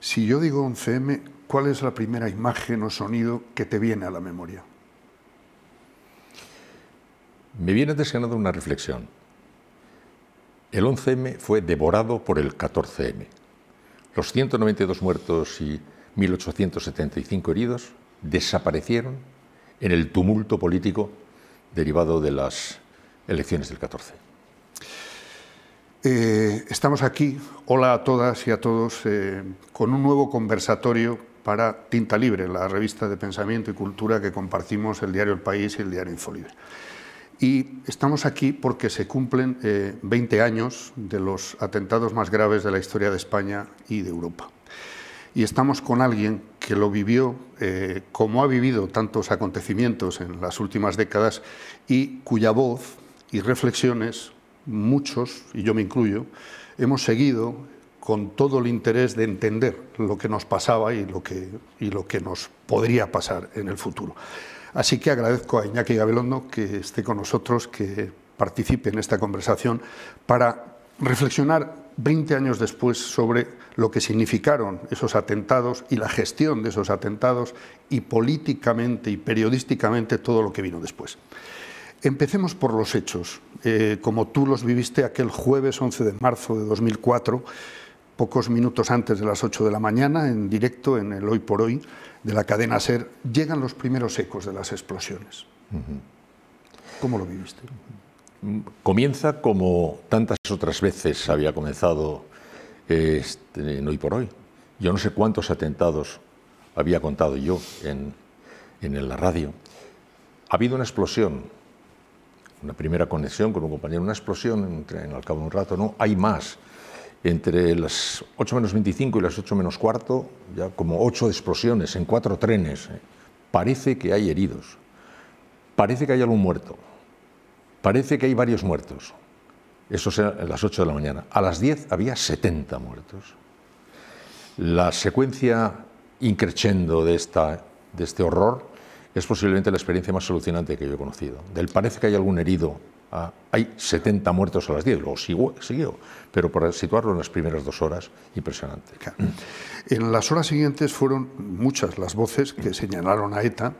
Si yo digo 11M, ¿cuál es la primera imagen o sonido que te viene a la memoria? Me viene desganado una reflexión. El 11M fue devorado por el 14M. Los 192 muertos y 1.875 heridos desaparecieron en el tumulto político derivado de las elecciones del 14. Eh, estamos aquí, hola a todas y a todos, eh, con un nuevo conversatorio para Tinta Libre, la revista de pensamiento y cultura que compartimos el diario El País y el diario Infolibre. Y estamos aquí porque se cumplen 20 eh, años de los atentados más graves de la historia de España y de Europa. Y estamos con alguien que lo vivió como ha vivido tantos acontecimientos en las últimas décadas y cuya voz y reflexiones muchos, y yo me incluyo, hemos seguido con todo el interés de entender lo que nos pasaba y lo que, lo que nos podría pasar en el futuro. Así que agradezco a Iñaki Gabelondo que esté con nosotros, que participe en esta conversación para reflexionar 20 años después sobre lo que significaron esos atentados y la gestión de esos atentados y políticamente y periodísticamente todo lo que vino después. Empecemos por los hechos, eh, como tú los viviste aquel jueves 11 de marzo de 2004, pocos minutos antes de las 8 de la mañana, en directo en el Hoy por Hoy de la cadena SER, llegan los primeros ecos de las explosiones. ¿Cómo lo viviste? Comienza como tantas otras veces había comenzado este, en Hoy por Hoy. Yo no sé cuántos atentados había contado yo en, en la radio. Ha habido una explosión una primera conexión con un compañero, una explosión en, al cabo de un rato, no, hay más. Entre las 8 menos 25 y las 8 menos cuarto, ya como 8 explosiones en cuatro trenes. ¿eh? Parece que hay heridos, parece que hay algún muerto, parece que hay varios muertos. Eso es a las 8 de la mañana. A las 10 había 70 muertos. La secuencia increchendo de, esta, de este horror es posiblemente la experiencia más alucinante... que yo he conocido. Del parece que hay algún herido, ah, hay 70 muertos a las 10, Lo siguió, pero para situarlo en las primeras dos horas, impresionante. En las horas siguientes fueron muchas las voces que señalaron a ETA,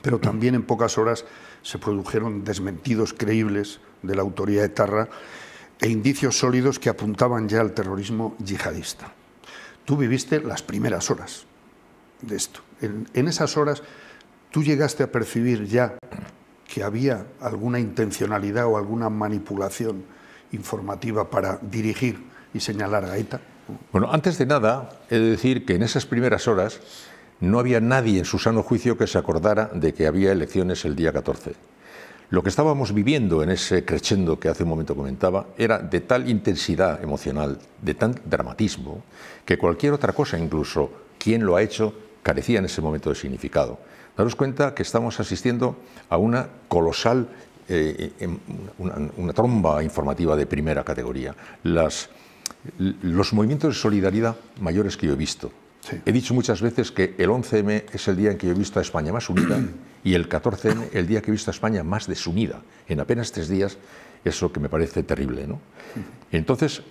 pero también en pocas horas se produjeron desmentidos creíbles de la autoría Tarra... e indicios sólidos que apuntaban ya al terrorismo yihadista. Tú viviste las primeras horas de esto. en esas horas ¿Tú llegaste a percibir ya que había alguna intencionalidad o alguna manipulación informativa para dirigir y señalar a ETA? Bueno, antes de nada, he de decir que en esas primeras horas no había nadie en su sano juicio que se acordara de que había elecciones el día 14. Lo que estábamos viviendo en ese crescendo que hace un momento comentaba era de tal intensidad emocional, de tan dramatismo, que cualquier otra cosa, incluso quien lo ha hecho, carecía en ese momento de significado. Daros cuenta que estamos asistiendo a una colosal, eh, em, una, tromba informativa de primera categoría. los movimientos de solidaridad mayores que yo he visto. He dicho muchas veces que el 11M es el día en que yo he visto a España más unida y el 14M el día que he visto a España más desunida. En apenas tres días, eso que me parece terrible. ¿no? Entonces,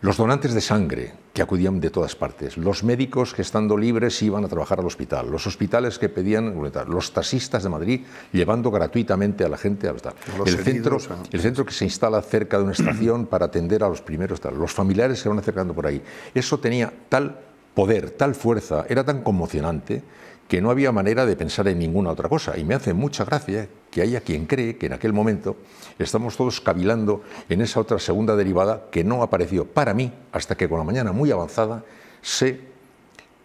los donantes de sangre, que acudían de todas partes, los médicos que estando libres iban a trabajar al hospital, los hospitales que pedían, los taxistas de Madrid llevando gratuitamente a la gente al hospital, el, centro, el centro que se instala cerca de una estación para atender a los primeros, los familiares se van acercando por ahí. Eso tenía tal poder, tal fuerza, era tan conmocionante que no había manera de pensar en ninguna otra cosa. Y me hace mucha gracia que haya quien cree que en aquel momento estamos todos cavilando en esa otra segunda derivada que no apareció para mí hasta que con la mañana muy avanzada se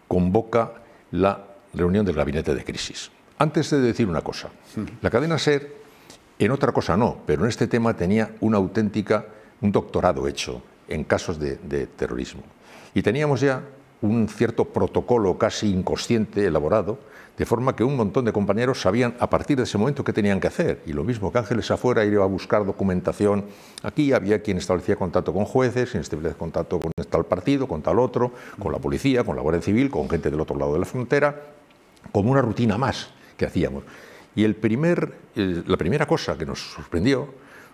convoca la reunión del gabinete de crisis. Antes de decir una cosa, hmm. la cadena SER, en otra cosa no, pero en este tema tenía una auténtica, un doctorado hecho en casos de, de terrorismo. Y teníamos ya un cierto protocolo casi inconsciente elaborado de forma que un montón de compañeros sabían a partir de ese momento qué tenían que hacer. Y lo mismo que Ángeles afuera iba a buscar documentación. Aquí había quien establecía contacto con jueces, quien establecía contacto con tal partido, con tal otro, con la policía, con la Guardia Civil, con gente del otro lado de la frontera, como una rutina más que hacíamos. Y la primera cosa que nos sorprendió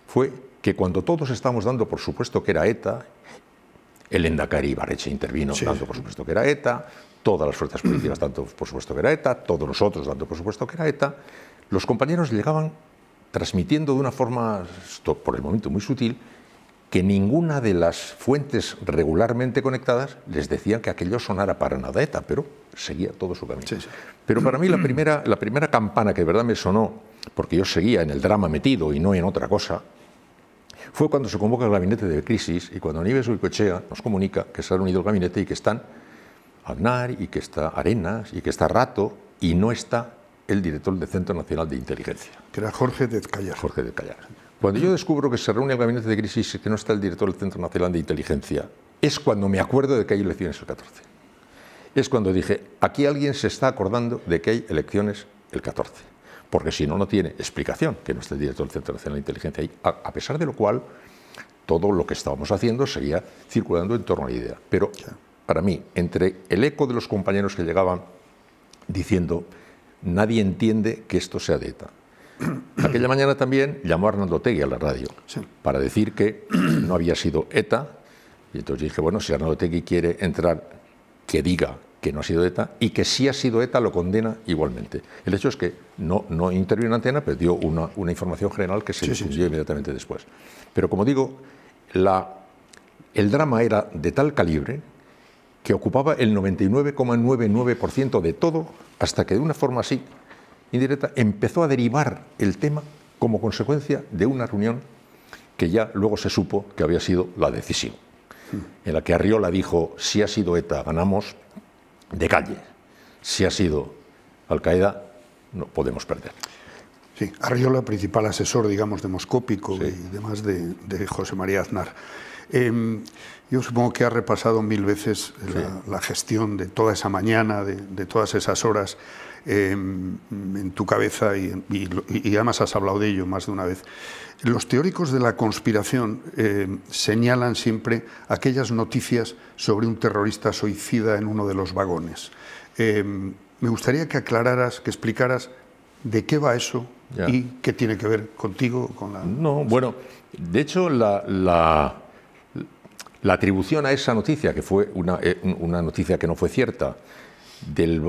fue que cuando todos estábamos dando por supuesto que era ETA, el Endacari Barreche intervino dando por supuesto que era ETA, todas las fuerzas políticas, tanto por supuesto que era ETA, todos nosotros tanto por supuesto que era ETA, los compañeros llegaban transmitiendo de una forma, por el momento muy sutil, que ninguna de las fuentes regularmente conectadas les decían que aquello sonara para nada ETA, pero seguía todo su camino. Pero para mí la primera, la primera campana que de verdad me sonó, porque yo seguía en el drama metido y no en otra cosa, fue cuando se convoca el gabinete de crisis y cuando Aníbal Cochea nos comunica que se han reunido el gabinete y que están Aznar y que está Arenas y que está Rato y no está el director del Centro Nacional de Inteligencia. Que era Jorge de Callar. Jorge de Callar. Cuando yo descubro que se reúne el gabinete de crisis y que no está el director del Centro Nacional de Inteligencia, es cuando me acuerdo de que hay elecciones el 14. Es cuando dije, aquí alguien se está acordando de que hay elecciones el 14. Porque si no, no tiene explicación que no esté el director del Centro Nacional de Inteligencia ahí. A pesar de lo cual, todo lo que estábamos haciendo seguía circulando en torno a la idea. Pero para mí, entre el eco de los compañeros que llegaban diciendo, nadie entiende que esto sea de ETA. Aquella mañana también llamó a Arnaldo Tegui a la radio para decir que no había sido ETA. Y entonces dije, bueno, si Arnaldo Tegui quiere entrar, que diga que no ha sido ETA y que si ha sido ETA lo condena igualmente. El hecho es que no, no intervino en antena, pero dio una, información general que se difundió inmediatamente después. Pero como digo, el drama era de tal calibre que ocupaba el 99,99% de todo, hasta que de una forma así, indirecta, empezó a derivar el tema como consecuencia de una reunión que ya luego se supo que había sido la decisiva, en la que Arriola dijo, si ha sido ETA, ganamos de calle, si ha sido Al-Qaeda, no podemos perder. Sí, Arriola, principal asesor, digamos, demoscópico y demás de José María Aznar. Em, yo supongo que has repasado mil veces la, gestión de toda esa mañana, de, todas esas horas em, en tu cabeza y, y, además has hablado de ello más de una vez. Los teóricos de la conspiración em, señalan siempre aquellas noticias sobre un terrorista suicida en uno de los vagones. me gustaría que aclararas, que explicaras de qué va eso y qué tiene que ver contigo, con la... No, bueno, de hecho la la atribución a esa noticia, que fue una, eh, noticia que no fue cierta, de,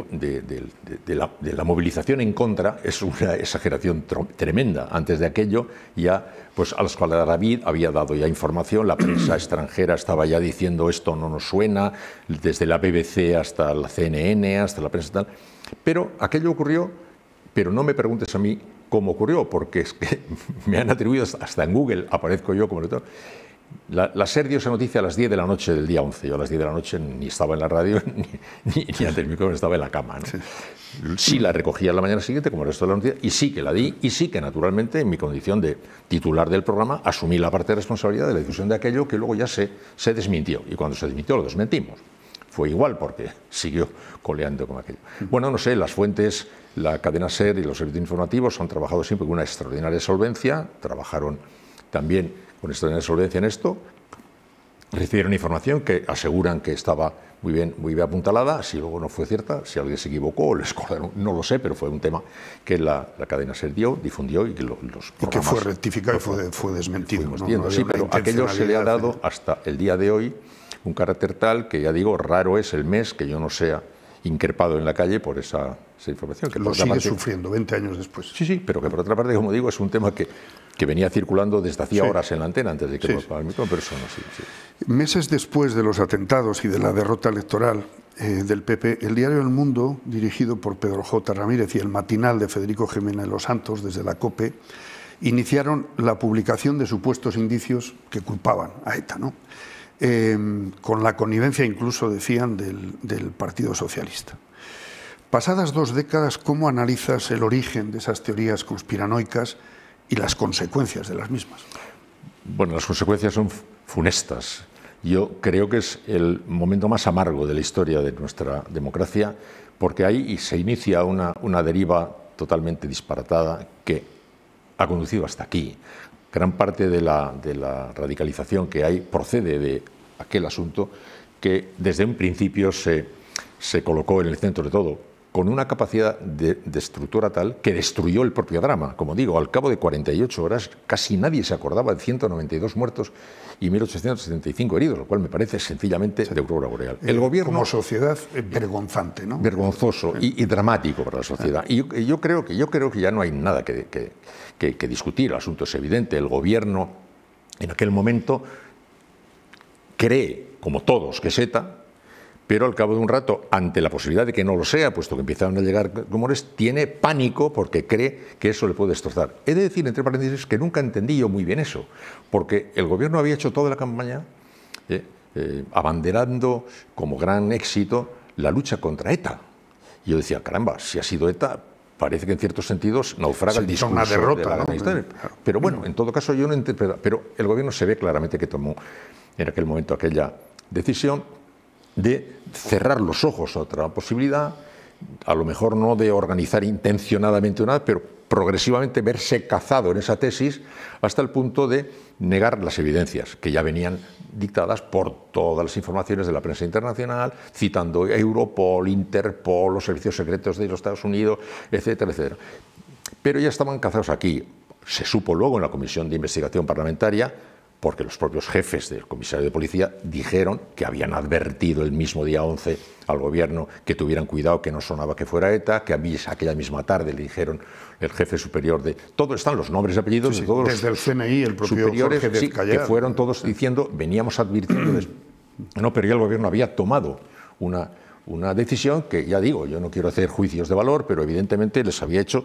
la, movilización en contra es una exageración tremenda. Antes de aquello, ya, pues a al David había dado ya información, la prensa extranjera estaba ya diciendo esto no nos suena, desde la BBC hasta la CNN, hasta la prensa y tal. Pero aquello ocurrió, pero no me preguntes a mí cómo ocurrió, porque es que me han atribuido hasta en Google, aparezco yo como lector. La, SER dio esa noticia a las 10 de la noche del día 11. Yo a las 10 de la noche ni estaba en la radio, ni, en el micrófono, estaba en la cama. ¿no? Sí. la recogía a la mañana siguiente, como el resto de la noticia, y sí que la di, y sí que naturalmente, en mi condición de titular del programa, asumí la parte de responsabilidad de la difusión de aquello que luego ya se, se desmintió. Y cuando se desmintió, lo desmentimos. Fue igual porque siguió coleando con aquello. Bueno, no sé, las fuentes, la cadena SER y los servicios informativos han trabajado siempre con una extraordinaria solvencia, trabajaron también con la solvencia en esto, recibieron información que aseguran que estaba muy bien, muy bien apuntalada, si luego no fue cierta, si alguien se equivocó les no lo sé, pero fue un tema que la, cadena se dio, difundió y que los Y que fue rectificado y fue, desmentido. sí, pero aquello se le ha dado hasta el día de hoy un carácter tal que, ya digo, raro es el mes que yo no sea increpado en la calle por esa, información. Que Lo sigue sufriendo 20 años después. Sí, sí, pero que por otra parte, como digo, es un tema que, que venía circulando desde hacía horas en la antena antes de que sí, nos el Meses después de los atentados y de la derrota electoral eh, del PP, el diario El Mundo, dirigido por Pedro J. Ramírez y el matinal de Federico Jiménez de los Santos desde la COPE, iniciaron la publicación de supuestos indicios que culpaban a ETA. ¿no? Em, con la connivencia incluso, decían, del, Partido Socialista. Pasadas dos décadas, ¿cómo analizas el origen de esas teorías conspiranoicas y las consecuencias de las mismas? Bueno, las consecuencias son funestas. Yo creo que es el momento más amargo de la historia de nuestra democracia, porque ahí se inicia una deriva totalmente disparatada que ha conducido hasta aquí, gran parte de la, radicalización que hay procede de aquel asunto que desde un principio se, se colocó en el centro de todo, con una capacidad de, destructora tal que destruyó el propio drama. Como digo, al cabo de 48 horas casi nadie se acordaba de 192 muertos y 1.875 heridos, lo cual me parece sencillamente de aurora boreal. El eh, gobierno... Como sociedad eh, vergonzante, ¿no? Vergonzoso y, dramático para la sociedad. Y yo, creo que, yo creo que ya no hay nada que, que discutir, el asunto es evidente. El gobierno en aquel momento cree, como todos, que SETA pero al cabo de un rato, ante la posibilidad de que no lo sea, puesto que empezaron a llegar rumores, tiene pánico porque cree que eso le puede destrozar. He de decir, entre paréntesis, que nunca entendí yo muy bien eso, porque el gobierno había hecho toda la campaña eh, eh, abanderando como gran éxito la lucha contra ETA. Y yo decía, caramba, si ha sido ETA, parece que en ciertos sentidos naufraga el discurso una derrota, Pero bueno, en todo caso yo no interpreto, pero el gobierno se ve claramente que tomó en aquel momento aquella decisión de cerrar los ojos a otra posibilidad, a lo mejor no de organizar intencionadamente una, pero progresivamente verse cazado en esa tesis hasta el punto de negar las evidencias que ya venían dictadas por todas las informaciones de la prensa internacional, citando Europol, Interpol, los servicios secretos de los Estados Unidos, etcétera, etcétera. Pero ya estaban cazados aquí. Se supo luego en la Comisión de Investigación Parlamentaria porque los propios jefes del comisario de policía dijeron que habían advertido el mismo día 11 al gobierno que tuvieran cuidado, que no sonaba que fuera ETA, que aquella misma tarde le dijeron el jefe superior de... todos están los nombres y apellidos de todos Desde el CNI, el propio superiores, sí, que fueron todos diciendo, veníamos advirtiendo... Mm. no, pero ya el gobierno había tomado una, una decisión que, ya digo, yo no quiero hacer juicios de valor, pero evidentemente les había hecho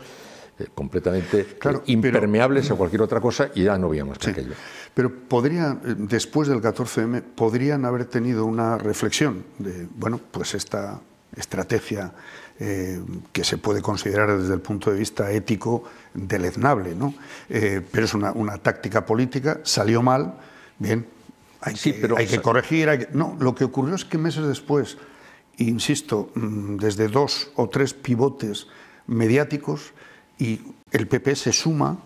eh, completamente eh, impermeables a mm. cualquier otra cosa y ya no veíamos aquello. Pero podría, eh, después del 14M, podrían haber tenido una reflexión de, bueno, pues esta estrategia que se puede considerar desde el punto de vista ético deleznable, ¿no? pero es una, táctica política, salió mal, bien, hay, que, corregir, no, lo que ocurrió es que meses después, insisto, mm, desde dos o tres pivotes mediáticos, y el PP se suma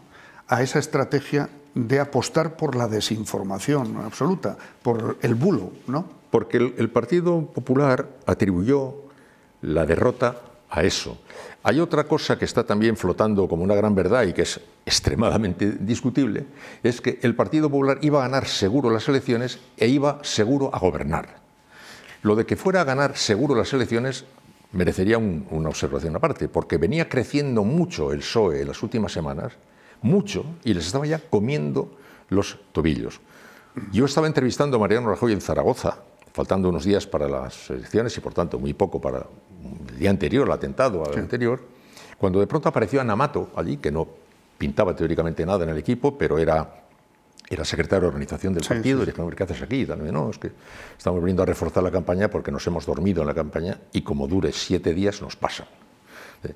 a esa estrategia de apostar por la desinformación absoluta, por el bulo, ¿no? Porque el, el Partido Popular atribuyó la derrota a eso. Hay otra cosa que está también flotando como una gran verdad y que es extremadamente discutible, es que el Partido Popular iba a ganar seguro las elecciones e iba seguro a gobernar. Lo de que fuera a ganar seguro las elecciones merecería una observación aparte, porque venía creciendo mucho el PSOE en las últimas semanas, mucho, y les estaba ya comiendo los tobillos. Yo estaba entrevistando a Mariano Rajoy en Zaragoza, faltando unos días para las elecciones y por tanto muy poco para el día anterior, el atentado al anterior, cuando de pronto apareció Anamato allí, que no pintaba teóricamente nada en el equipo, pero era era secretario de organización del partido, y le ¿qué haces aquí? Dame, no, es que estamos viniendo a reforzar la campaña porque nos hemos dormido en la campaña y como dure siete días nos pasa. Eh,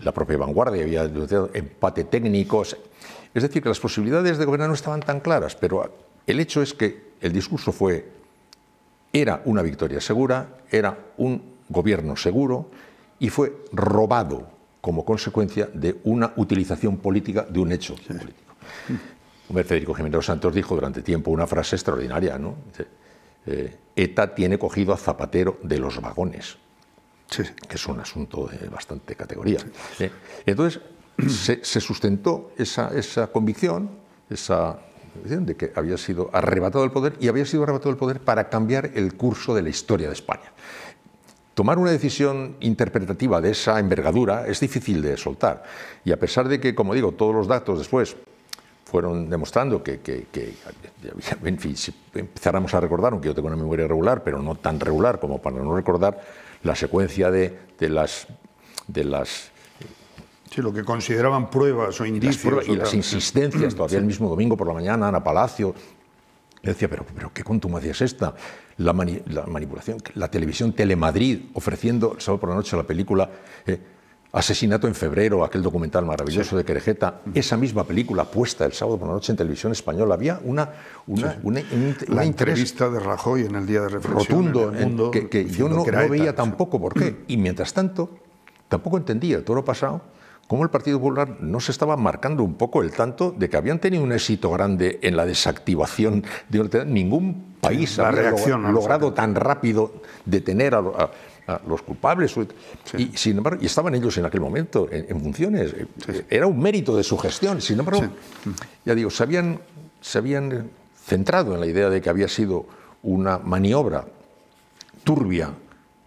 la propia vanguardia había denunciado empate técnico. Es decir, que las posibilidades de gobernar no estaban tan claras, pero el hecho es que el discurso fue, era una victoria segura, era un gobierno seguro y fue robado como consecuencia de una utilización política de un hecho político. Federico Jiménez los Santos dijo durante tiempo una frase extraordinaria, ¿no? Eh, ETA tiene cogido a Zapatero de los vagones, que es un asunto de bastante categoría. Eh, entonces, se, sustentó esa, esa, convicción, esa de que había sido arrebatado el poder y había sido arrebatado el poder para cambiar el curso de la historia de España. Tomar una decisión interpretativa de esa envergadura es difícil de soltar y a pesar de que, como digo, todos los datos después fueron demostrando que, en si empezáramos a recordar, aunque yo tengo una memoria regular, pero no tan regular como para no recordar, la secuencia de, las... De las eh, Sí, lo que consideraban pruebas o indicios. y las insistencias, todavía el mismo domingo por la mañana, Ana Palacio, decía, pero, pero qué contumacia es esta, la, manipulación, la televisión Telemadrid ofreciendo el sábado por la noche la película... Eh, Asesinato en febrero, aquel documental maravilloso de Querejeta, esa misma película puesta el sábado por la noche en televisión española, había una, la entrevista de Rajoy en el día de reflexión rotundo en que, yo no, veía tampoco por qué. Y mientras tanto, tampoco entendía todo lo pasado cómo el Partido Popular no se estaba marcando un poco el tanto de que habían tenido un éxito grande en la desactivación de ningún país la reacción, logrado, tan rápido detener a, a los culpables. Y, sin embargo, y estaban ellos en aquel momento en, funciones. Eh, eh, era un mérito de su gestión. Sin embargo, ya digo, se habían, centrado en la idea de que había sido una maniobra turbia,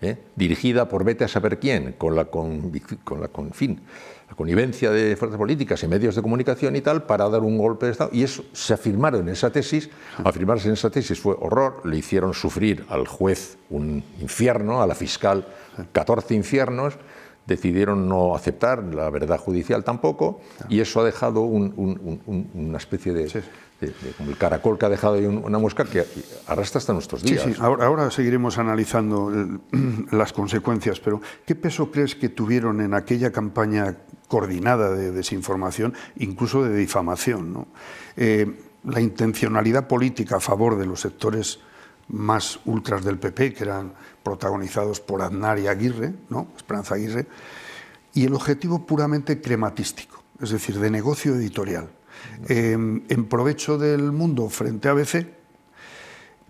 eh, dirigida por vete a saber quién, con la, con, con la con fin, la connivencia de fuerzas políticas y medios de comunicación y tal para dar un golpe de Estado. Y eso se afirmaron en esa tesis. Afirmarse en esa tesis fue horror. Le hicieron sufrir al juez un infierno, a la fiscal 14 infiernos decidieron no aceptar la verdad judicial tampoco, y ah. eso ha dejado una especie de, como el caracol que ha dejado ahí una mosca que arrastra hasta nuestros días. Sí, sí. Ahora, seguiremos analizando las consecuencias, pero ¿qué peso crees que tuvieron en aquella campaña coordinada de desinformación, incluso de difamación? ¿no? Eh, la intencionalidad política a favor de los sectores más ultras del PP, que eran protagonizados por Aznar y Aguirre, ¿no? Esperanza Aguirre, y el objetivo puramente crematístico, es decir, de negocio editorial, em, en provecho del mundo frente a ABC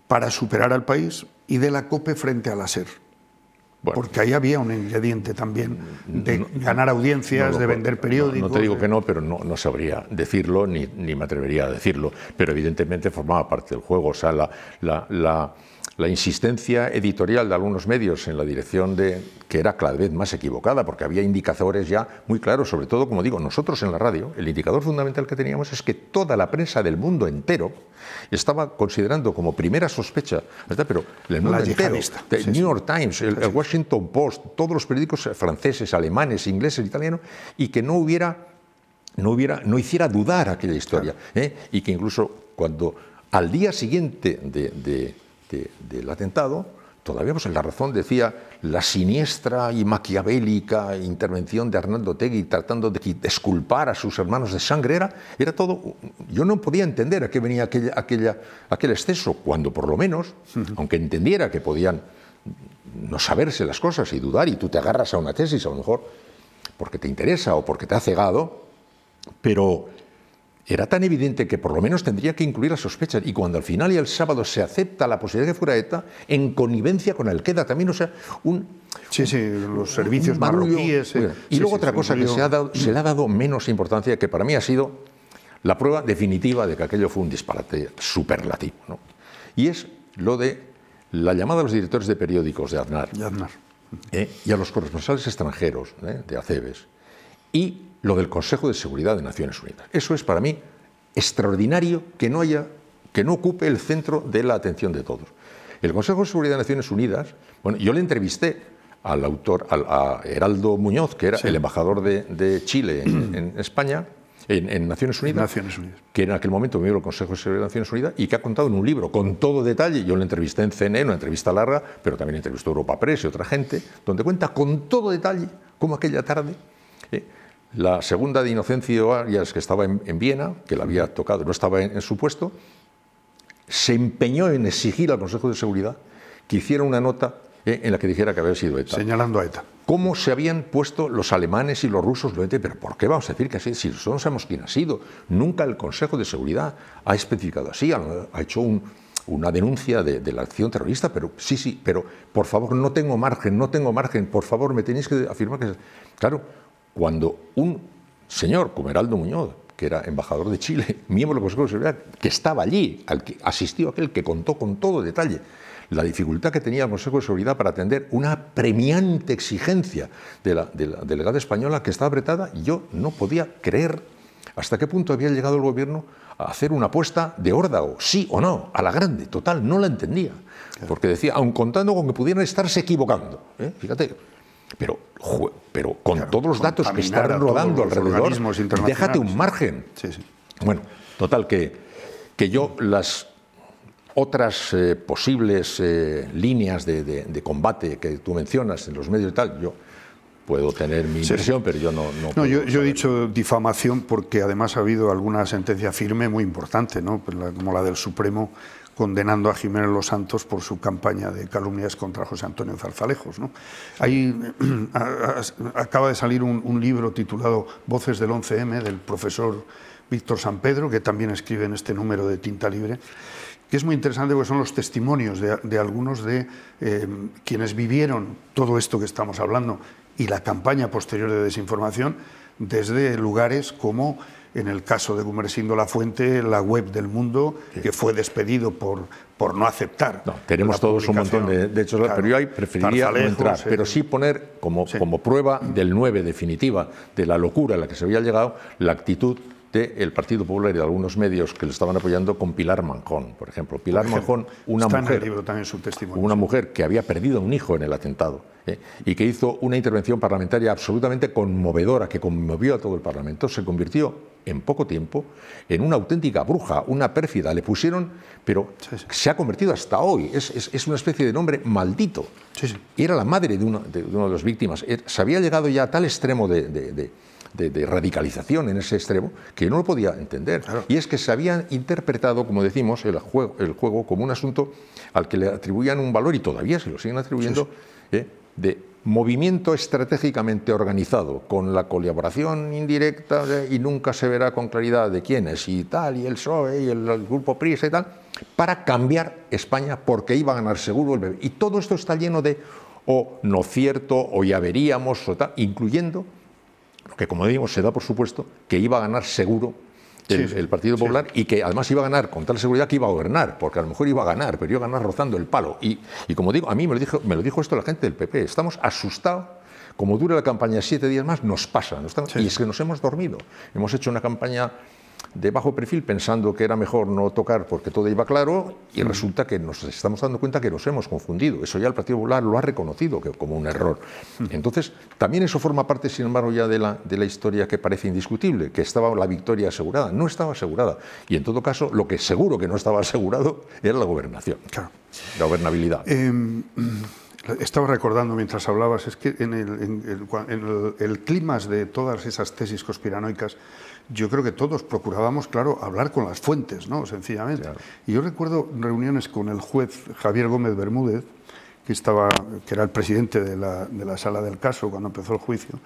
para superar al país y de la COPE frente a la SER. Porque ahí había un ingrediente también mm, de ganar audiencias, de vender periódicos. No, te digo que no, pero no, sabría decirlo ni, me atrevería a decirlo. Pero evidentemente formaba parte del juego. O sea, la la insistencia editorial de algunos medios en la dirección de que era cada vez más equivocada, porque había indicadores ya muy claros, sobre todo, como digo, nosotros en la radio, el indicador fundamental que teníamos es que toda la prensa del mundo entero estaba considerando como primera sospecha, ¿verdad? pero el mundo entero, el New York Times, el, Washington Post, todos los periódicos franceses, alemanes, ingleses, italianos, y que no hubiera no, hubiera, no, hiciera dudar aquella historia. ¿eh? Y que incluso cuando al día siguiente de, del atentado, todavía pues en La Razón decía la siniestra y maquiavélica intervención de Arnaldo Tegui tratando de esculpar a sus hermanos de sangre, era, todo, yo no podía entender a qué venía aquella, aquella, aquel exceso, cuando por lo menos, aunque entendiera que podían no saberse las cosas y dudar, y tú te agarras a una tesis a lo mejor porque te interesa o porque te ha cegado, pero era tan evidente que por lo menos tendría que incluir las sospechas. Y cuando al final y el sábado se acepta la posibilidad de que fuera ETA, en connivencia con el queda también, o sea, un. Sí, sí, los servicios marroquíes. Eh, y luego otra cosa que se, ha dado, se le ha dado menos importancia, que para mí ha sido la prueba definitiva de que aquello fue un disparate superlativo. Y es lo de la llamada a los directores de periódicos de Aznar. ¿eh? y a los corresponsales extranjeros ¿eh? de ACEBES. Y lo del Consejo de Seguridad de Naciones Unidas. Eso es para mí extraordinario que no haya que no ocupe el centro de la atención de todos. El Consejo de Seguridad de Naciones Unidas, bueno, yo le entrevisté al autor, al, a Heraldo Muñoz, que era el embajador de, Chile en, España, en, Naciones Unidas, que en aquel momento miembro del Consejo de Seguridad de Naciones Unidas y que ha contado en un libro con todo detalle. Yo le entrevisté en CNN, una entrevista larga, pero también entrevistó a Europa Press y otra gente, donde cuenta con todo detalle cómo aquella tarde eh, la segunda de Inocencio Arias, que estaba en, Viena, que la había tocado, no estaba en, su puesto, se empeñó en exigir al Consejo de Seguridad que hiciera una nota eh, en la que dijera que había sido ETA. Señalando a ETA. ¿Cómo se habían puesto los alemanes y los rusos? Pero ¿por qué vamos a decir que así? Si nosotros no sabemos quién ha sido, nunca el Consejo de Seguridad ha especificado así, ha hecho una denuncia de, de, la acción terrorista, pero sí, sí, pero por favor, no tengo margen, no tengo margen, por favor, me tenéis que afirmar que... Claro, cuando un señor como Heraldo Muñoz, que era embajador de Chile, miembro del Consejo de Seguridad, que estaba allí, al que asistió aquel que contó con todo detalle la dificultad que tenía el Consejo de Seguridad para atender una premiante exigencia de la, delegada española que estaba apretada, yo no podía creer hasta qué punto había llegado el gobierno a hacer una apuesta de órdago, sí o no, a la grande, total, no la entendía. Porque decía, aun contando con que pudieran estarse equivocando. ¿eh? Fíjate, pero, pero con todos los datos que están rodando alrededor, déjate un margen. Bueno, total, que, yo las otras eh, posibles eh, líneas de, combate que tú mencionas en los medios y tal, yo puedo tener mi impresión, pero yo no... No, yo, yo he dicho difamación porque además ha habido alguna sentencia firme muy importante, ¿no? Pues como la del Supremo, condenando a Jiménez Los Santos por su campaña de calumnias contra José Antonio Zarzalejos. Ahí acaba de salir un, libro titulado Voces del 11M del profesor Víctor San Pedro, que también escribe en este número de Tinta Libre, que es muy interesante porque son los testimonios de, algunos de em, quienes vivieron todo esto que estamos hablando y la campaña posterior de desinformación desde lugares como en el caso de Gumersindo La Fuente, la web del mundo, que fue despedido por, por no aceptar. No, tenemos todos un montón de, de hechos, pero yo ahí preferiría entrar, pero sí poner como, como prueba del 9 definitiva, de la locura a la que se había llegado, la actitud del Partido Popular y de algunos medios que le estaban apoyando con Pilar Manjón, por ejemplo. Pilar Manjón, una mujer, una mujer que había perdido un hijo en el atentado ¿eh? y que hizo una intervención parlamentaria absolutamente conmovedora, que conmovió a todo el Parlamento, se convirtió en poco tiempo en una auténtica bruja, una pérfida. Le pusieron, pero se ha convertido hasta hoy, es, una especie de nombre maldito. era la madre de, una, de, las víctimas. Eh, se había llegado ya a tal extremo de de, radicalización en ese extremo que no lo podía entender. Y es que se habían interpretado, como decimos, el juego, el juego como un asunto al que le atribuían un valor y todavía se lo siguen atribuyendo ¿eh? de movimiento estratégicamente organizado, con la colaboración indirecta y nunca se verá con claridad de quiénes y tal, y el PSOE y el, grupo PRISA y tal, para cambiar España porque iba a ganar seguro el bebé. Y todo esto está lleno de o no cierto, o ya veríamos, o tal, incluyendo que como digo, se da por supuesto que iba a ganar seguro el, Partido Popular y que además iba a ganar con tal seguridad que iba a gobernar, porque a lo mejor iba a ganar, pero iba a ganar rozando el palo. Y, y como digo, a mí me lo, dijo, me lo dijo esto la gente del PP, estamos asustados. Como dura la campaña siete días más, nos pasa. Y es que nos hemos dormido. Hemos hecho una campaña de bajo perfil pensando que era mejor no tocar porque todo iba claro y mm. resulta que nos estamos dando cuenta que nos hemos confundido. Eso ya el Partido Popular lo ha reconocido como un error. Mm. Entonces, también eso forma parte, sin embargo, ya de la, de la historia que parece indiscutible, que estaba la victoria asegurada. No estaba asegurada. Y en todo caso, lo que seguro que no estaba asegurado era la gobernación, claro. la gobernabilidad. Em, mm, estaba recordando mientras hablabas, es que en el clima de todas esas tesis conspiranoicas yo creo que todos procurábamos, claro, hablar con las fuentes, ¿no? Sencillamente. Y yo recuerdo reuniones con el juez Javier Gómez Bermúdez, que, estaba, que era el presidente de la, sala del caso cuando empezó el juicio,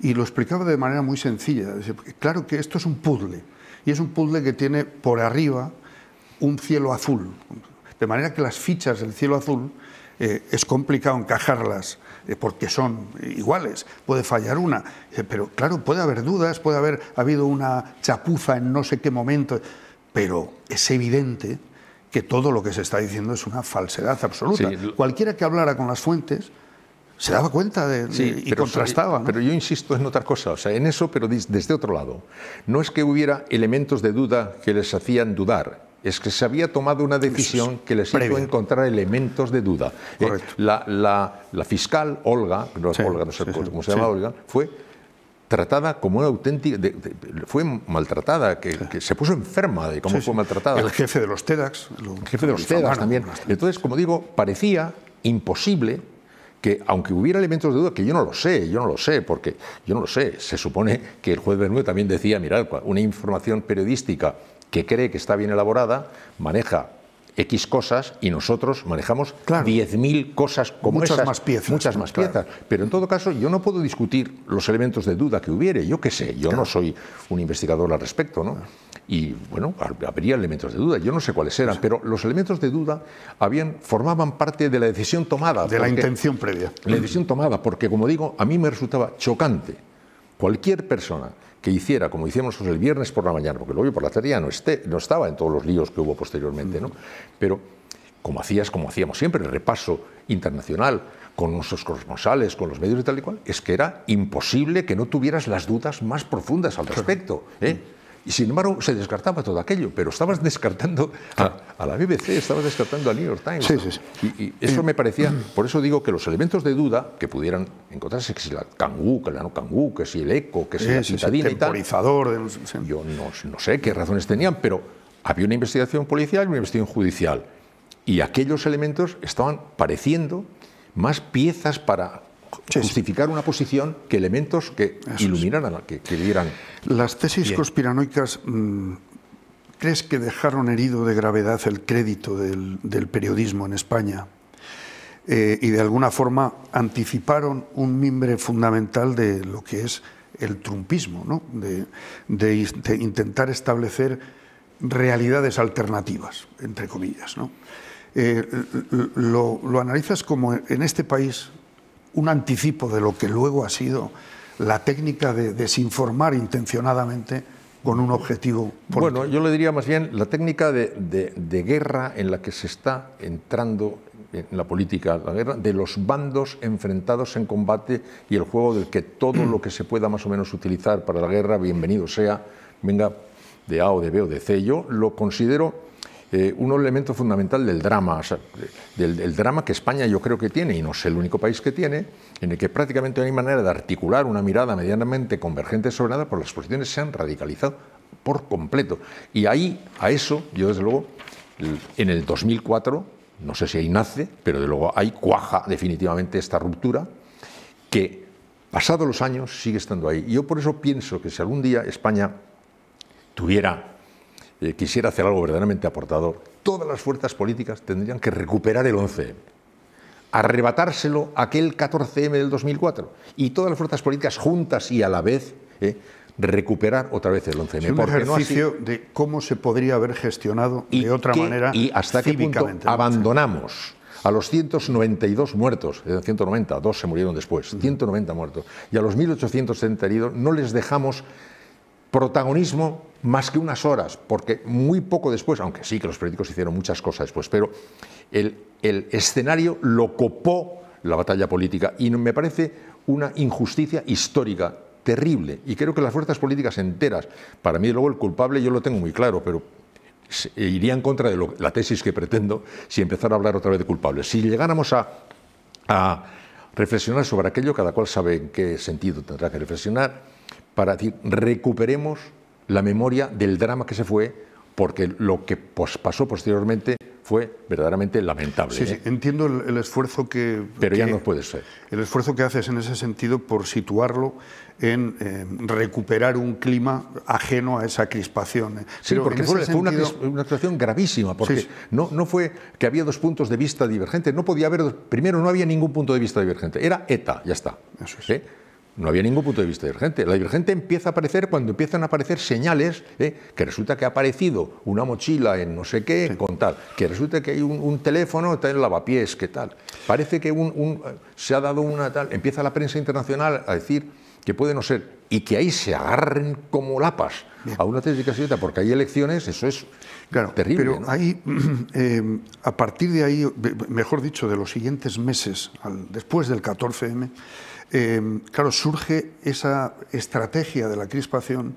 y lo explicaba de manera muy sencilla. claro que esto es un puzzle, y es un puzzle que tiene por arriba un cielo azul, de manera que las fichas del cielo azul eh, es complicado encajarlas eh, porque son iguales, puede fallar una, eh, pero claro, puede haber dudas, puede haber habido una chapuza en no sé qué momento, pero es evidente que todo lo que se está diciendo es una falsedad absoluta. Cualquiera que hablara con las fuentes se daba cuenta de, y contrastaba. Pero yo insisto en otra cosa, o sea, en eso, pero desde otro lado. No es que hubiera elementos de duda que les hacían dudar, es que se había tomado una decisión que les Previo. hizo encontrar elementos de duda. Eh, la, fiscal Olga, no, Olga, no sé cómo se llama Olga, fue tratada como una auténtica... fue maltratada, que, se puso enferma de cómo fue maltratada. El jefe de los TEDx. el jefe de los TEDx también. Entonces, como digo, parecía imposible que aunque hubiera elementos de duda, que yo no lo sé, yo no lo sé, porque yo no lo sé, se supone que el juez nuevo también decía, mirad, una información periodística que cree que está bien elaborada, maneja X cosas y nosotros manejamos claro. 10.000 cosas como muchas más piezas, muchas más piezas. Pero en todo caso, yo no puedo discutir los elementos de duda que hubiere, yo qué sé, yo no soy un investigador al respecto, ¿no? Y bueno, habría elementos de duda, yo no sé cuáles eran, pero los elementos de duda habían, formaban parte de la decisión tomada. De la intención previa. La decisión tomada, porque como digo, a mí me resultaba chocante cualquier persona que hiciera, como hicimos el viernes por la mañana, porque luego yo por la tarde no, no estaba en todos los líos que hubo posteriormente, ¿no? Mm. Pero como hacías, como hacíamos siempre, el repaso internacional con nuestros corresponsales, con los medios y tal y cual, es que era imposible que no tuvieras las dudas más profundas al respecto. ¿eh? Mm. Y sin embargo, se descartaba todo aquello, pero estabas descartando a, la BBC, estabas descartando al New York Times. Y, eso eh, me parecía, mm. por eso digo que los elementos de duda que pudieran encontrarse, que si la cangú, que la no que si el eco, que si la citadina y tal. De yo no, no sé qué razones tenían, pero había una investigación policial y una investigación judicial. Y aquellos elementos estaban pareciendo más piezas para justificar una posición que elementos que iluminaran, que, dieran. Las tesis conspiranoicas, mm, ¿crees que dejaron herido de gravedad el crédito del, periodismo en España? Eh, y de alguna forma anticiparon un mimbre fundamental de lo que es el trumpismo, ¿no? de, intentar establecer realidades alternativas, entre comillas. Eh, lo analizas como en este país un anticipo de lo que luego ha sido la técnica de desinformar intencionadamente con un objetivo político. Bueno, yo le diría más bien la técnica de, de, guerra en la que se está entrando en la política, la guerra de los bandos enfrentados en combate y el juego del que todo lo que se pueda más o menos utilizar para la guerra, bienvenido sea, venga de A o de B o de C. Yo lo considero eh, un elemento fundamental del drama, del, drama que España yo creo que tiene, y no es el único país que tiene, en el que prácticamente no hay manera de articular una mirada medianamente convergente sobre nada, ...por las posiciones se han radicalizado por completo. Y ahí, a eso, yo desde luego, en el 2004, no sé si ahí nace, pero de luego ahí cuaja definitivamente esta ruptura, que pasado los años sigue estando ahí. Y yo por eso pienso que si algún día España tuviera eh, quisiera hacer algo verdaderamente aportador, todas las fuerzas políticas tendrían que recuperar el 11M, arrebatárselo aquel 14M del 2004 y todas las fuerzas políticas juntas y a la vez eh, recuperar otra vez el 11M. Es un ejercicio de cómo se podría haber gestionado y de otra manera y hasta qué punto abandonamos a los 192 muertos, ...192 se murieron después, 190 muertos, y a los 1872 heridos, no les dejamos protagonismo más que unas horas, porque muy poco después, aunque sí que los políticos hicieron muchas cosas después, pero el, escenario lo copó la batalla política y me parece una injusticia histórica terrible y creo que las fuerzas políticas enteras, para mí luego el culpable yo lo tengo muy claro, pero iría en contra de la tesis que pretendo si empezara a hablar otra vez de culpable Si llegáramos a, a reflexionar sobre aquello, cada cual sabe en qué sentido tendrá que reflexionar, para decir, recuperemos la memoria del drama que se fue, porque lo que pasó posteriormente fue verdaderamente lamentable. Sí, sí ¿eh? entiendo el, esfuerzo que... Pero ya no puede ser. El esfuerzo que haces en ese sentido por situarlo en eh, recuperar un clima ajeno a esa crispación. ¿eh? Sí, porque fue, una, una, situación gravísima, porque No, no fue que había dos puntos de vista divergentes, no podía haber... Primero, no había ningún punto de vista divergente, era ETA, ya está. Eso no había ningún punto de vista divergente. La divergente empieza a aparecer cuando empiezan a aparecer señales ¿eh? que resulta que ha aparecido una mochila en no sé qué, con tal, que resulta que hay un, teléfono, está en lavapiés, qué tal. Parece que se ha dado una tal. Empieza la prensa internacional a decir que puede no ser, y que ahí se agarren como lapas a una tesis casita porque hay elecciones, eso es terrible. Pero ahí, eh, a partir de ahí, mejor dicho, de los siguientes meses, después del 14M, Em, claro, surge esa estrategia de la crispación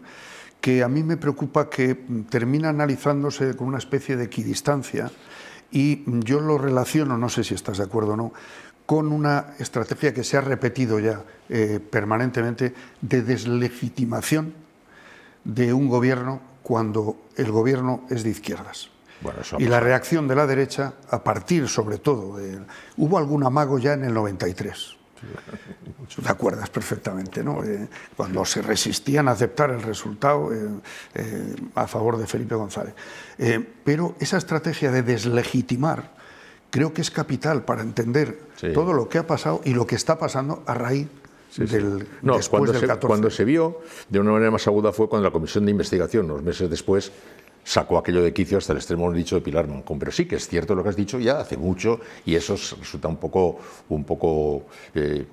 que a mí me preocupa que termina analizándose con una especie de equidistancia y yo lo relaciono, no sé si estás de acuerdo o no, con una estrategia que se ha repetido ya eh, permanentemente de deslegitimación de un gobierno cuando el gobierno es de izquierdas. y la reacción de la derecha, a partir sobre todo de... Hubo algún amago ya en el 93, te acuerdas perfectamente, ¿no? Eh, cuando se resistían a aceptar el resultado eh, eh, a favor de Felipe González. pero esa estrategia de deslegitimar creo que es capital para entender todo lo que ha pasado y lo que está pasando a raíz Del, no, cuando, del se, cuando se vio de una manera más aguda fue cuando la comisión de investigación, unos meses después, sacó aquello de quicio hasta el extremo dicho de Pilar Mancón. Pero sí que es cierto lo que has dicho ya hace mucho y eso resulta un poco, un poco, eh,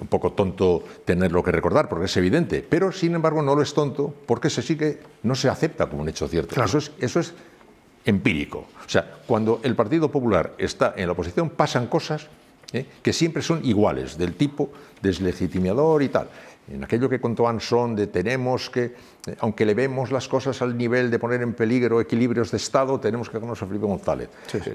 un poco tonto tenerlo que recordar porque es evidente. Pero sin embargo no lo es tonto porque se sigue, no se acepta como un hecho cierto. Eso es, empírico. O sea, cuando el Partido Popular está en la oposición pasan cosas ¿eh? que siempre son iguales, del tipo deslegitimador y tal en aquello que contó Anson de tenemos que, eh, aunque le vemos las cosas al nivel de poner en peligro equilibrios de Estado, tenemos que conocer a Felipe González. Eh,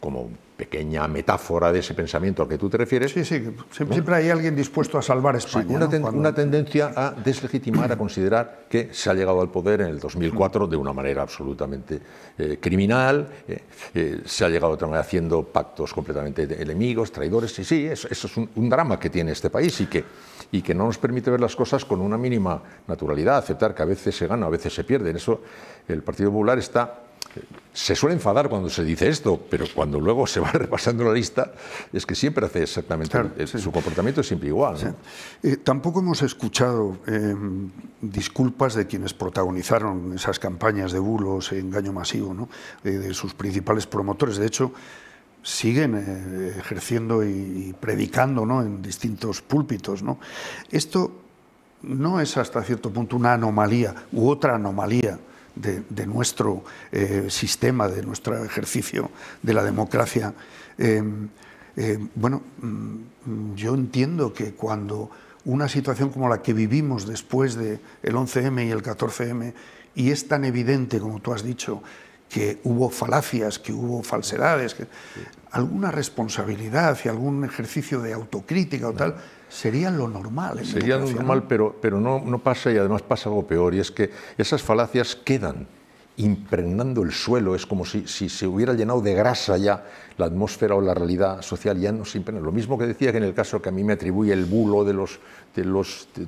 como pequeña metáfora de ese pensamiento al que tú te refieres. Sí, sí, siempre, hay alguien dispuesto a salvar España. una, tendencia a deslegitimar, a considerar que se ha llegado al poder en el 2004 de una manera absolutamente eh, criminal, eh, eh, se ha llegado haciendo pactos completamente de enemigos, traidores, y sí, eso, es un, un, drama que tiene este país y que, y que no nos permite ver las cosas con una mínima naturalidad, aceptar que a veces se gana, a veces se pierde. En eso el Partido Popular está se suele enfadar cuando se dice esto, pero cuando luego se va repasando la lista, es que siempre hace exactamente, su comportamiento es siempre igual. Eh, tampoco hemos escuchado eh, disculpas de quienes protagonizaron esas campañas de bulos engaño masivo, eh, de sus principales promotores. De hecho, siguen ejerciendo y, predicando en distintos púlpitos. Esto no es hasta cierto punto una anomalía u otra anomalía de, nuestro eh, sistema, de nuestro ejercicio de la democracia. Em, eh, bueno, mm, yo entiendo que cuando una situación como la que vivimos después del el 11M y el 14M, y es tan evidente, como tú has dicho, que hubo falacias, que hubo falsedades, que, alguna responsabilidad y algún ejercicio de autocrítica o tal, sería lo normal. Sería lo normal, pero, pero no, no pasa y además pasa algo peor, y es que esas falacias quedan impregnando el suelo, es como si, se hubiera llenado de grasa ya la atmósfera o la realidad social, ya no se impregna. Lo mismo que decía que en el caso que a mí me atribuye el bulo de los,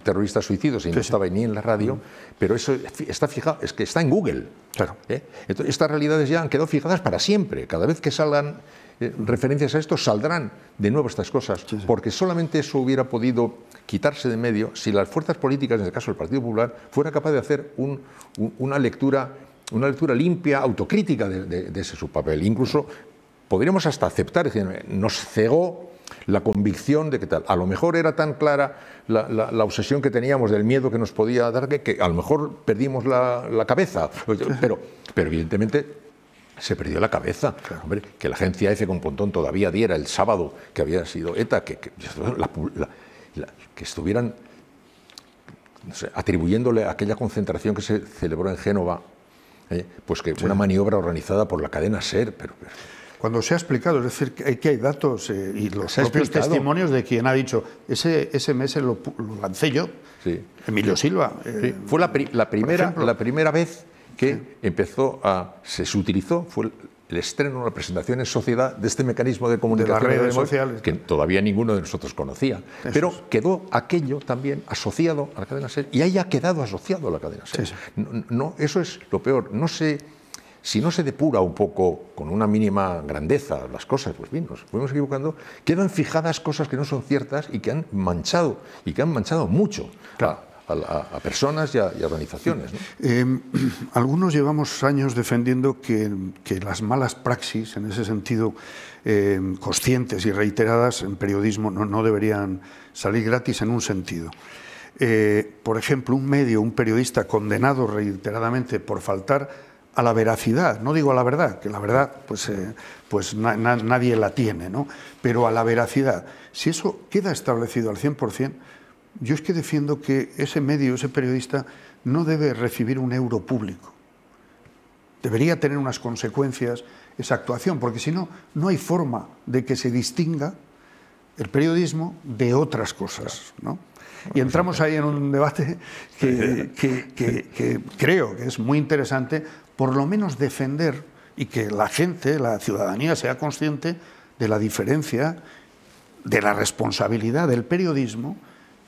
terroristas suicidos, y no estaba ni en la radio, pero eso está fijado, es que está en Google. Claro. ¿Eh? estas realidades ya han quedado fijadas para siempre. Cada vez que salgan eh, referencias a esto, saldrán de nuevo estas cosas, porque solamente eso hubiera podido quitarse de medio si las fuerzas políticas, en este el caso del Partido Popular, fuera capaz de hacer una lectura una lectura limpia, autocrítica de, ese su papel. Incluso podríamos hasta aceptar, decir, nos cegó la convicción de que tal. A lo mejor era tan clara la, obsesión que teníamos del miedo que nos podía dar que, a lo mejor perdimos la, cabeza. Pero, pero evidentemente se perdió la cabeza. que la agencia F con Pontón todavía diera el sábado que había sido ETA, que, estuvieran no sé, atribuyéndole aquella concentración que se celebró en Génova eh, pues que una maniobra organizada por la cadena SER. pero, cuando se ha explicado, es decir, que hay, hay datos eh, y los propios testimonios de quien ha dicho, ese mes lo, lo lancé yo, Emilio Silva. Eh, fue la, primera, la primera vez que empezó a, se utilizó, fue el estreno, la presentación en sociedad de este mecanismo de comunicación de que todavía ninguno de nosotros conocía. pero quedó aquello también asociado a la cadena SER y ahí ha quedado asociado a la cadena SER. No, eso es lo peor. No sé si no se depura un poco con una mínima grandeza las cosas, pues bien, nos fuimos equivocando, quedan fijadas cosas que no son ciertas y que han manchado, y que han manchado mucho claro a, personas y a, organizaciones. Em, algunos llevamos años defendiendo que, las malas praxis, en ese sentido, em, conscientes y reiteradas en periodismo, no, deberían salir gratis en un sentido. Eh, por ejemplo, un medio, un periodista condenado reiteradamente por faltar a la veracidad, no digo a la verdad, que la verdad pues, eh, pues nadie la tiene, ¿no? pero a la veracidad. Si eso queda establecido al 100%, yo es que defiendo que ese medio, ese periodista, no debe recibir un euro público. Debería tener unas consecuencias esa actuación, porque si no, no hay forma de que se distinga el periodismo de otras cosas. ¿no? Y entramos ahí en un debate que creo que es muy interesante, por lo menos defender y que la gente, la ciudadanía, sea consciente de la diferencia, de la responsabilidad del periodismo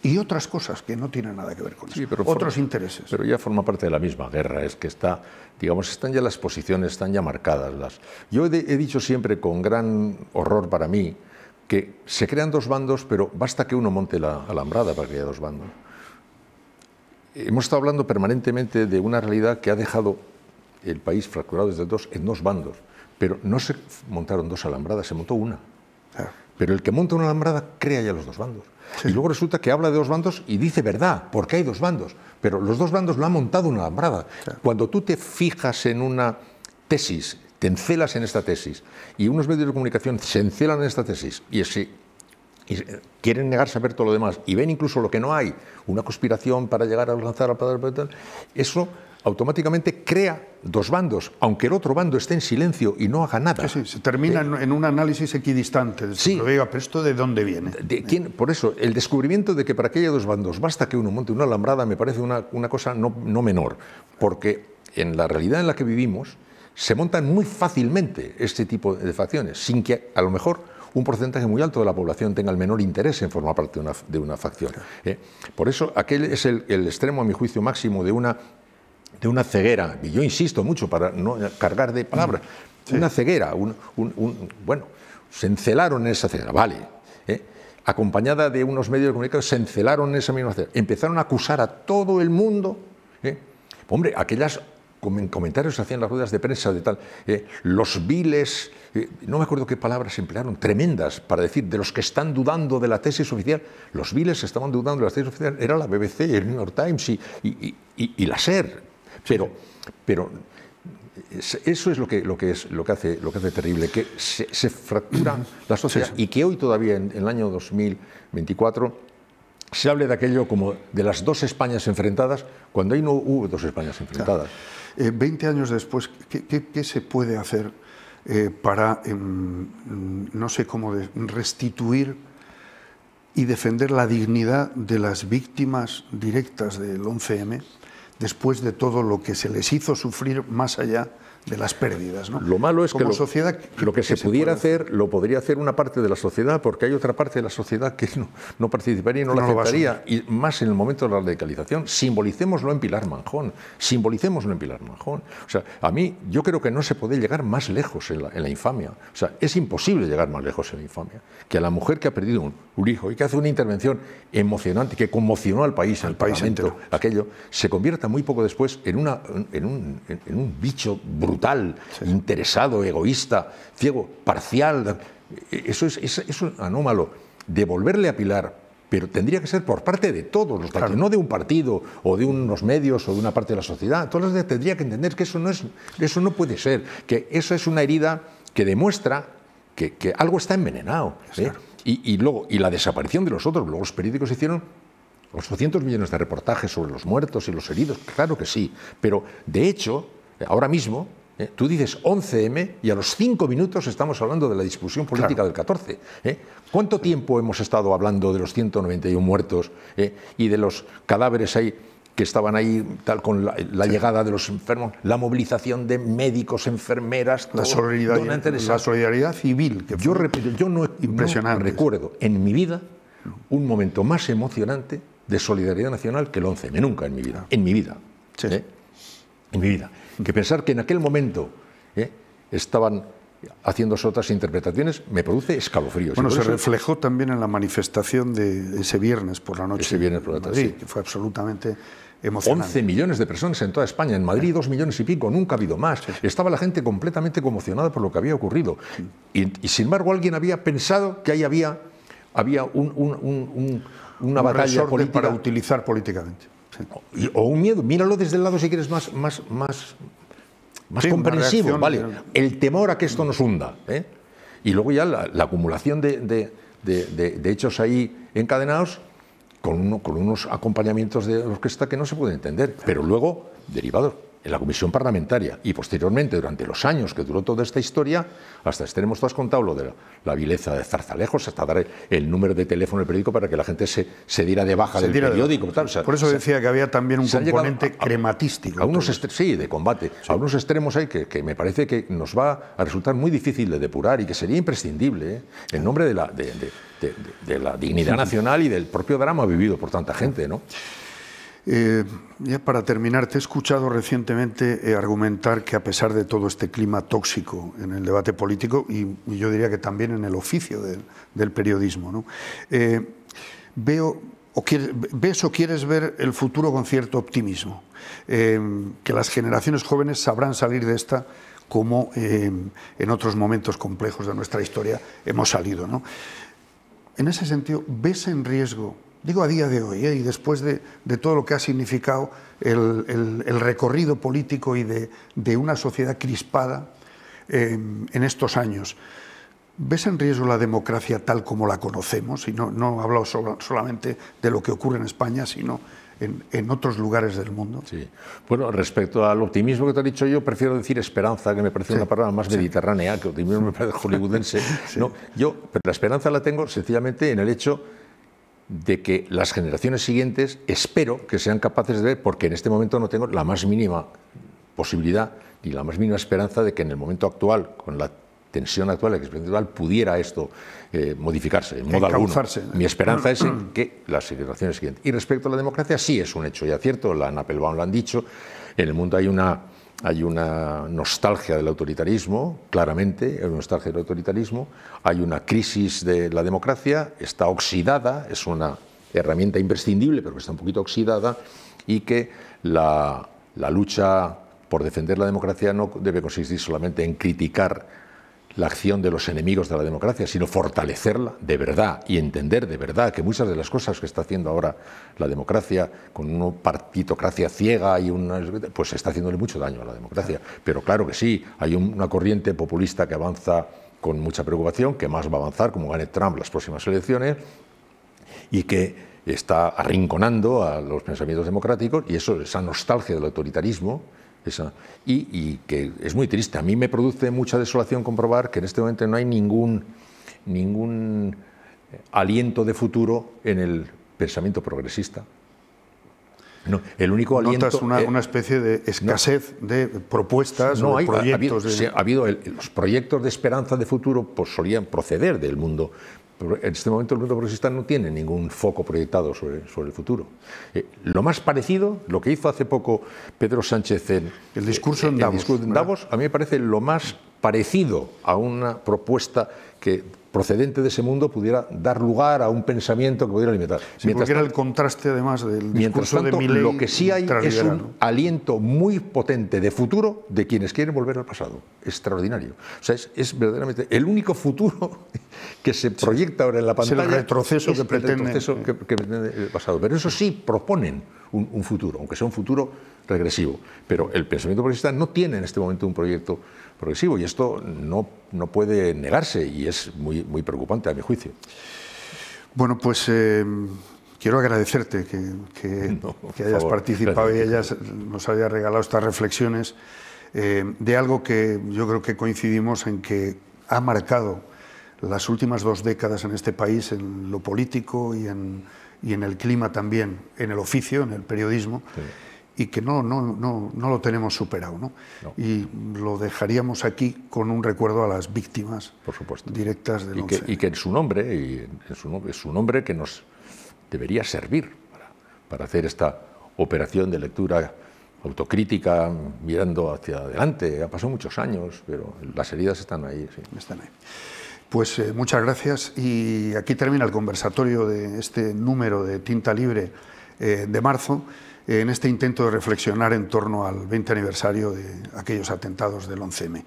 y otras cosas que no tienen nada que ver con eso, otros intereses. Pero ya forma parte de la misma guerra, es que está, digamos, están ya las posiciones, están ya marcadas. Las... Yo he, dicho siempre con gran horror para mí que se crean dos bandos, pero basta que uno monte la alambrada para que haya dos bandos. Hemos estado hablando permanentemente de una realidad que ha dejado el país fracturado desde dos en dos bandos, pero no se montaron dos alambradas, se montó una. Ah. Pero el que monta una alambrada crea ya los dos bandos. Y luego resulta que habla de dos bandos y dice verdad, porque hay dos bandos. Pero los dos bandos lo ha montado una alambrada. Cuando tú te fijas en una tesis, te encelas en esta tesis, y unos medios de comunicación se encelan en esta tesis, y quieren negarse a ver todo lo demás y ven incluso lo que no hay, una conspiración para llegar a lanzar al padre, eso automáticamente crea dos bandos, aunque el otro bando esté en silencio y no haga nada. Sí, se termina ¿Eh? en un análisis equidistante. Sí. Lo digo, pero de dónde viene. Por eso, el descubrimiento de que para que haya dos bandos basta que uno monte una alambrada me parece una, cosa no, menor, porque en la realidad en la que vivimos se montan muy fácilmente este tipo de facciones, sin que a lo mejor un porcentaje muy alto de la población tenga el menor interés en formar parte de una, facción. ¿eh? Por eso, aquel es el, extremo, a mi juicio, máximo de una de una ceguera, y yo insisto mucho para no cargar de palabras, una ceguera, un, un, bueno, se encelaron en esa ceguera, vale, ¿eh? acompañada de unos medios de comunicación, se encelaron en esa misma ceguera, empezaron a acusar a todo el mundo, ¿eh? hombre, aquellas comentarios hacían las ruedas de prensa de tal, ¿eh? los viles, no me acuerdo qué palabras emplearon, tremendas, para decir de los que están dudando de la tesis oficial, los viles estaban dudando de la tesis oficial, era la BBC, el New York Times y, y, y la SER, pero, pero eso es lo que, lo hace, lo que hace terrible, que se, fracturan las sociedades y que hoy todavía, en, el año 2024, se hable de aquello como de las dos Españas enfrentadas, cuando ahí no hubo dos Españas enfrentadas. Eh, veinte años después, ¿qué, se puede hacer eh, para, em, no sé cómo, restituir y defender la dignidad de las víctimas directas del 11M? después de todo lo que se les hizo sufrir más allá de las pérdidas. ¿no? Lo malo es que lo, que se, pudiera hacer, lo podría hacer una parte de la sociedad, porque hay otra parte de la sociedad que no, participaría y no, la aceptaría, y más en el momento de la radicalización. Simbolicémoslo en Pilar Manjón, simbolicémoslo en Pilar Manjón. O sea, a mí yo creo que no se puede llegar más lejos en la, infamia. O sea, es imposible llegar más lejos en la infamia que a la mujer que ha perdido un, hijo y que hace una intervención emocionante, que conmocionó al país, al país entero, aquello, se convierta muy poco después en, una, en, un, en un bicho brutal brutal, interesado, egoísta, ciego, parcial. Eso es, un anómalo. Devolverle a Pilar, pero tendría que ser por parte de todos los no de un partido o de unos medios o de una parte de la sociedad. tendría que entender que eso no, es, eso no puede ser, que eso es una herida que demuestra que, algo está envenenado. ¿eh? Y, luego, y la desaparición de los otros, luego los periódicos hicieron 800 millones de reportajes sobre los muertos y los heridos, claro que sí, pero de hecho, ahora mismo ¿Eh? Tú dices 11M y a los cinco minutos estamos hablando de la discusión política del 14. ¿eh? ¿Cuánto tiempo hemos estado hablando de los 191 muertos ¿eh? y de los cadáveres ahí que estaban ahí tal con la, llegada de los enfermos, la movilización de médicos, enfermeras, la solidaridad, civil. Que yo repito, yo no, impresionante. no recuerdo en mi vida un momento más emocionante de solidaridad nacional que el 11M, nunca en mi vida, en mi vida, en mi vida que pensar que en aquel momento ¿eh? estaban haciéndose otras interpretaciones, me produce escalofríos. Bueno, se reflejó también en la manifestación de ese viernes por la noche. Ese viernes por la tarde. Sí, que fue absolutamente emocionante. 11 millones de personas en toda España, en Madrid dos millones y pico, nunca ha habido más. Estaba la gente completamente conmocionada por lo que había ocurrido. Y, sin embargo alguien había pensado que ahí había, había una batalla política. para utilizar políticamente. O, un miedo, míralo desde el lado si quieres más, más, más, más comprensivo, ¿vale? El temor a que esto nos hunda. ¿eh? Y luego ya la, acumulación de, hechos ahí encadenados con, uno, con unos acompañamientos de orquesta que no se puede entender, pero luego derivados en la comisión parlamentaria y posteriormente durante los años que duró toda esta historia, hasta tú has contado lo de la vileza de Zarzalejos, hasta dar el número de teléfono del periódico para que la gente se, diera de baja del periódico. Por eso decía que había también un componente crematístico. sí, de combate. A unos extremos hay que, me parece que nos va a resultar muy difícil de depurar y que sería imprescindible ...el ¿eh? en nombre de la, de la dignidad nacional y del propio drama vivido por tanta gente. ¿no? Eh, para terminar, te he escuchado recientemente eh, argumentar que a pesar de todo este clima tóxico en el debate político, y, yo diría que también en el oficio del periodismo, eh, veo, ves o quieres ver el futuro con cierto optimismo, que las generaciones jóvenes sabrán salir de esta como en otros momentos complejos de nuestra historia hemos salido. En ese sentido, ¿ves en riesgo digo a día de hoy, ¿eh? y después de, todo lo que ha significado el, recorrido político y de, una sociedad crispada eh, en estos años. ¿Ves en riesgo la democracia tal como la conocemos? Y no, no solamente de lo que ocurre en España, sino en, otros lugares del mundo. Sí. Bueno, respecto al optimismo que te ha dicho yo, prefiero decir esperanza, que me parece una palabra más mediterránea, que optimismo me parece hollywoodense. No, yo, pero la esperanza la tengo sencillamente en el hecho de que las generaciones siguientes espero que sean capaces de ver, porque en este momento no tengo la más mínima posibilidad ni la más mínima esperanza de que en el momento actual, con la tensión actual, la pudiera esto eh, modificarse en modo alguno. Mi esperanza es mm. que las generaciones siguientes. Y respecto a la democracia, sí es un hecho ya cierto, la lo han dicho, en el mundo hay una hay una nostalgia del autoritarismo, claramente, hay una nostalgia del autoritarismo, hay una crisis de la democracia, está oxidada, es una herramienta imprescindible, pero está un poquito oxidada, y que la, la lucha por defender la democracia no debe consistir solamente en criticar la acción de los enemigos de la democracia, sino fortalecerla de verdad y entender de verdad que muchas de las cosas que está haciendo ahora la democracia con una partitocracia ciega y una pues está haciéndole mucho daño a la democracia. Pero claro que sí, hay una corriente populista que avanza con mucha preocupación, que más va a avanzar como gane Trump las próximas elecciones y que está arrinconando a los pensamientos democráticos y eso esa nostalgia del autoritarismo y, que es muy triste. A mí me produce mucha desolación comprobar que en este momento no hay ningún, ningún eh, aliento de futuro en el pensamiento progresista. el único aliento. Notas una, eh, una especie de escasez de propuestas no proyectos. Ha habido, los proyectos de esperanza de futuro pues, solían proceder del mundo en este momento el mundo progresista no tiene ningún foco proyectado sobre, el futuro. Eh, lo más parecido, lo que hizo hace poco Pedro Sánchez en el discurso eh, en Davos, discurso en Davos a mí me parece lo más parecido a una propuesta que procedente de ese mundo pudiera dar lugar a un pensamiento que pudiera alimentar. mientras era el contraste además del discurso de Lo que sí hay es un aliento muy potente de futuro de quienes quieren volver al pasado. Extraordinario. O sea, es, verdaderamente el único futuro que se proyecta ahora en la pantalla. Es el retroceso, que, pretende, el pasado. Pero eso sí proponen un, un futuro, aunque sea un futuro regresivo. Pero el pensamiento progresista no tiene en este momento un proyecto progresivo y esto no, no puede negarse y es muy, muy preocupante a mi juicio. Bueno, pues eh, quiero agradecerte que, hayas participado y hayas, nos hayas regalado estas reflexiones eh, de algo que yo creo que coincidimos en que ha marcado las últimas dos décadas en este país, en lo político y en, y en el clima también, en el oficio, en el periodismo y que no, no, no, lo tenemos superado. ¿no? Y lo dejaríamos aquí con un recuerdo a las víctimas directas del y que, y que en su nombre, y en su, nombre que nos debería servir para, hacer esta operación de lectura autocrítica, mirando hacia adelante. Ha pasado muchos años, pero las heridas están ahí. Están Pues eh, muchas gracias y aquí termina el conversatorio de este número de Tinta Libre eh, de marzo en este intento de reflexionar en torno al 20 aniversario de aquellos atentados del 11M.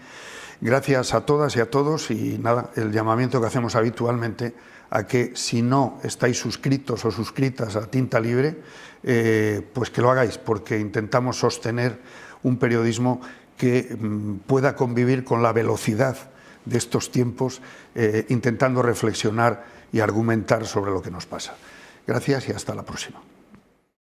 Gracias a todas y a todos y nada, el llamamiento que hacemos habitualmente a que si no estáis suscritos o suscritas a Tinta Libre, eh, pues que lo hagáis, porque intentamos sostener un periodismo que mm, pueda convivir con la velocidad de estos tiempos, eh, intentando reflexionar y argumentar sobre lo que nos pasa. Gracias y hasta la próxima.